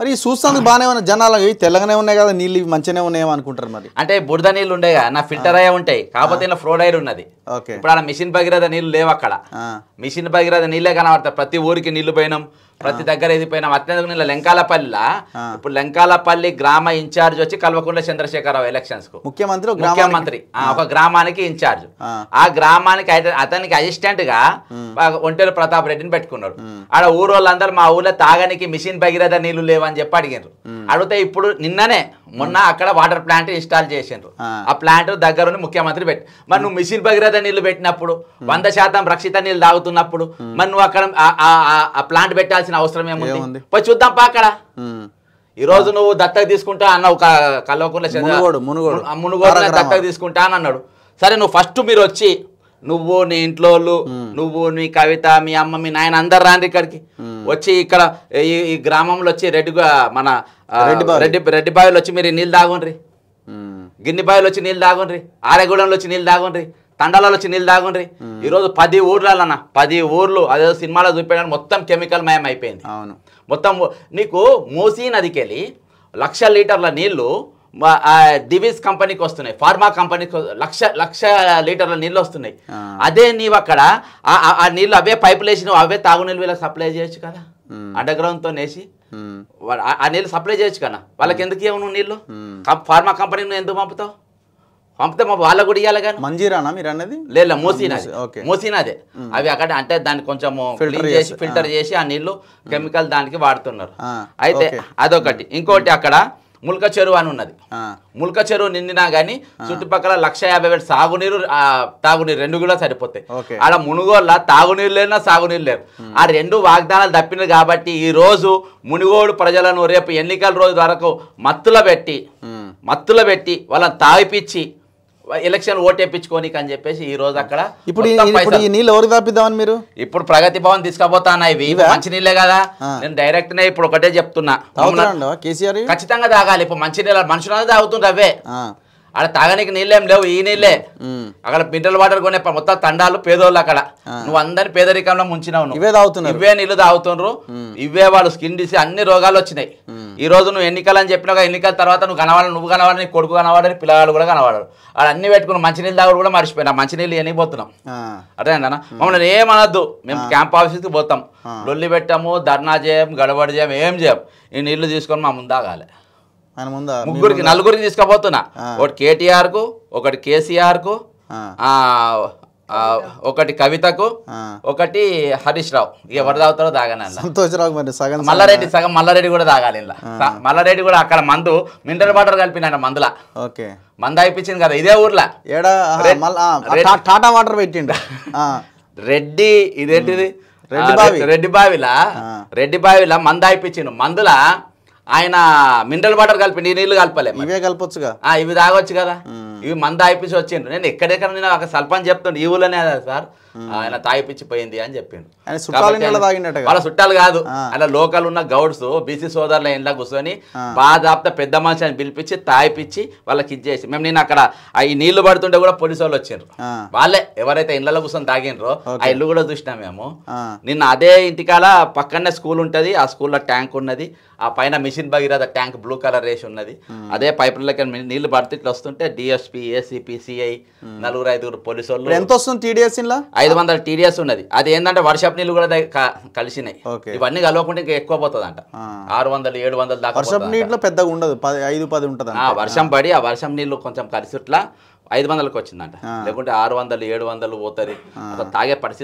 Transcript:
మరి చూస్తానికి బాగానే ఉన్నాయి జనాలు అవి తెల్లగానే ఉన్నాయి కదా నీళ్ళు మంచిగానే ఉన్నాయో అనుకుంటారు మరి అంటే బురద నీళ్ళు ఉండే కదా నా ఫిల్టర్ అయ్యే ఉంటాయి కాకపోతే ఫ్లోడ్ ఫ్లోరైడ్ ఉన్నది ఓకే ఇప్పుడు ఆ మిషన్ భగీరథ నీళ్ళు లేవు అక్కడ మిషన్ భగీరథ నీళ్ళే కనబడతాయి ప్రతి ఊరికి నీళ్లు పోయినాం ప్రతి దగ్గర ఎదిపోయినాం అత్యంత నిన్న లెంకాలపల్లి ఇప్పుడు లెంకాలపల్లి గ్రామ ఇన్ఛార్జ్ వచ్చి కల్వకుంట్ల చంద్రశేఖరరావు ఎలక్షన్స్ కు ముఖ్యమంత్రి ముఖ్యమంత్రి ఒక గ్రామానికి ఇన్ఛార్జ్ ఆ గ్రామానికి అతనికి అసిస్టెంట్ గా ఒంటేరు ప్రతాప్ రెడ్డిని పెట్టుకున్నారు ఆడ ఊరోళ్ళందరూ మా ఊర్లో తాగనికి మిషన్ భగీరథ నీళ్లు లేవని చెప్పి అడిగారు అడిగితే ఇప్పుడు నిన్ననే మొన్న అక్కడ వాటర్ ప్లాంట్ ఇన్స్టాల్ చేసిండ్రు ఆ ప్లాంట్ దగ్గరుండి ముఖ్యమంత్రి పెట్టి మరి నువ్వు మిషన్ భగీరథ నీళ్లు పెట్టినప్పుడు వంద శాతం రక్షిత నీళ్లు తాగుతున్నప్పుడు మరి నువ్వు అక్కడ ఆ ప్లాంట్ పెట్టాల్సిన అవసరం ఏముంది పోయి చూద్దాం పా అక్కడ ఈ రోజు నువ్వు దత్తకు తీసుకుంటా అన్న ఒక కల్వకుండా మునుగోడు దత్తకు తీసుకుంటా అని అన్నాడు సరే నువ్వు ఫస్ట్ మీరు వచ్చి నువ్వు నీ ఇంట్లో నువ్వు నీ కవిత మీ అమ్మ మీ నాయన అందరు రాండి ఇక్కడికి వచ్చి ఇక్కడ ఈ గ్రామంలో వచ్చి రెడ్డిగా మన రెడ్డి రెడ్డి బావిలు వచ్చి మీరు నీళ్ళు తాగుండ్రి గిన్ని బావిలు వచ్చి నీళ్ళు తాగుండ్రి ఆరేగూడెంలో వచ్చి నీళ్ళు తాగుండ్రి తండాలలో వచ్చి నీళ్ళు తాగుండ్రి ఈరోజు పది ఊర్లన్న పది ఊర్లు అదే సినిమాలో చూపించడానికి మొత్తం కెమికల్ మయం అయిపోయింది మొత్తం నీకు నదికి వెళ్ళి లక్ష లీటర్ల నీళ్లు డివిస్ కంపెనీకి వస్తున్నాయి ఫార్మా కంపెనీకి లక్ష లక్ష లీటర్ల నీళ్ళు వస్తున్నాయి అదే నీవు అక్కడ ఆ నీళ్ళు అవే పైపులు వేసి నువ్వు అవే తాగునీళ్ళు సప్లై చేయొచ్చు కదా అండర్ గ్రౌండ్తో వేసి ఆ నీళ్ళు సప్లై చేయొచ్చు కదా వాళ్ళకి ఎందుకు ఇవ్వవు నువ్వు నీళ్ళు ఫార్మా కంపెనీ నువ్వు ఎందుకు పంపుతావు పంపితే మా వాళ్ళ కూడా ఇవ్వాలి కానీ మంజీరానా మీరు అన్నది లేదు మోసినది మోసీనాదే అవి అక్కడ అంటే దాన్ని కొంచెం క్లీన్ చేసి ఫిల్టర్ చేసి ఆ నీళ్లు కెమికల్ దానికి వాడుతున్నారు అయితే అదొకటి ఇంకోటి అక్కడ ముల్క చెరువు అని ఉన్నది ముల్క చెరువు నిండినా కానీ చుట్టుపక్కల లక్ష యాభై వేలు సాగునీరు తాగునీరు రెండు కూడా సరిపోతాయి ఆడ మునుగోళ్ళ తాగునీరు లేనా సాగునీరు లేరు ఆ రెండు వాగ్దానాలు తప్పినవి కాబట్టి ఈ రోజు మునుగోడు ప్రజలను రేపు ఎన్నికల రోజు వరకు మత్తుల పెట్టి మత్తుల పెట్టి వాళ్ళని తాగిపిచ్చి ఎలక్షన్ ఓటేపించుకోని అని చెప్పేసి ఈ రోజు అక్కడ ఇప్పుడు ఈ నీళ్ళు ఎవరు తప్పిద్దామని మీరు ఇప్పుడు ప్రగతి భవన్ తీసుకపోతానా ఇవి మంచి నీళ్ళే కదా నేను డైరెక్ట్ నే ఇప్పుడు ఒకటే చెప్తున్నా ఖచ్చితంగా తాగాలి ఇప్పుడు మంచి నీళ్ళ మనుషులు తాగుతుంది అవే అక్కడ తాగనీకి నీళ్ళేం లేవు ఈ నీళ్ళే అక్కడ మినరల్ వాటర్ కొనే మొత్తం తండాలు పేదోళ్ళు అక్కడ నువ్వు అందరి పేదరికంలో ముంచినావు ఇవే తాగుతున్నావు ఇవే నీళ్ళు తాగుతున్నారు ఇవే వాళ్ళు స్కిన్ డిసీజ్ అన్ని రోగాలు వచ్చినాయి ఈ రోజు నువ్వు ఎన్నికలని చెప్పిన ఎన్నికల తర్వాత నువ్వు కనవాలని నువ్వు కనవాలని కొడుకు కనవాడని పిల్లగాళ్ళు కూడా కనవాడారు అక్కడ అన్ని పెట్టుకుని మంచినీళ్ళు తాగుడు కూడా మర్చిపోయినా మంచినీళ్ళు ఎనిగిపోతున్నాం అర్థమైందన్న మమ్మల్ని ఏమనద్దు మేము క్యాంప్ ఆఫీస్కి పోతాం లొల్లి పెట్టాము ధర్నా చేయం గడబడి చేయం ఏం చేయం ఈ నీళ్లు తీసుకొని మా ముందాగాలి ముగ్గురికి నలుగురికి తీసుకుపోతున్నా ఒకటి కేటీఆర్ కు ఒకటి కేసీఆర్ కు ఒకటి కవితకు ఒకటి హరీష్ రావు ఎవరు తాగుతారో తాగాను సంతోషరావు మరి సగం మల్లారెడ్డి సగం మల్లారెడ్డి కూడా తాగాలి ఇలా మల్లారెడ్డి కూడా అక్కడ మందు మినరల్ వాటర్ కలిపిన మందుల ఓకే మందు అయిపించింది కదా ఇదే ఊర్లో టాటా వాటర్ పెట్టిండు రెడ్డి ఇదేంటిది రెడ్డి బావి రెడ్డి బావిలా రెడ్డి బావిలా మందు అయిపించిండు మందుల ఆయన మినరల్ వాటర్ కలిపి నీళ్ళు కలపలే ఇవే కలపచ్చుగా ఇవి తాగొచ్చు కదా ఇవి మన తాయిపించి వచ్చిండ్రు నేను ఎక్కడెక్కడ నేను ఒక సల్పని చెప్తుండే ఈ ఊళ్ళోనే సార్ ఆయన తాయిపించి పోయింది అని చెప్పిండు వాళ్ళ చుట్టాలు కాదు అలా లోకల్ ఉన్న గౌడ్స్ బీసీ సోదరుల ఇంట్లో కూర్చొని బాధాప్త పెద్ద మనిషి అని పిలిపించి తాయిపించి వాళ్ళకి ఇచ్చేసి మేము నేను అక్కడ ఈ నీళ్లు పడుతుంటే కూడా పోలీసు వాళ్ళు వచ్చిండ్రు వాళ్ళే ఎవరైతే ఇళ్ళ కూర్చొని తాగిండ్రో ఆ ఇల్లు కూడా చూసినాం మేము నిన్న అదే ఇంటికాల పక్కనే స్కూల్ ఉంటుంది ఆ స్కూల్లో ట్యాంక్ ఉన్నది ఆ పైన mission Bhagiratha tank blue colour వేసి ఉన్నది అదే పైపులకి నీళ్లు పడితే ఇట్లా వస్తుంటే డిఎస్ ఎస్పీ ఏసీపీ సిఐ నలుగురు ఐదుగురు పోలీసు వాళ్ళు ఎంత వస్తుంది టీడీఎస్ ఐదు వందల టీడీఎస్ ఉన్నది అది ఏంటంటే వర్షపు నీళ్ళు కూడా కలిసినాయి ఇవన్నీ కలవకుండా ఇంకా ఎక్కువ పోతుంది అంట ఆరు వందలు ఏడు వందలు దాకా వర్షపు నీటిలో పెద్దగా ఉండదు ఐదు పది ఉంటుంది ఆ వర్షం పడి ఆ వర్షం నీళ్ళు కొంచెం కలిసిట్లా ఐదు వందలకు వచ్చిందంట లేకుంటే ఆరు వందలు ఏడు వందలు పోతుంది తాగే పరిస్థితి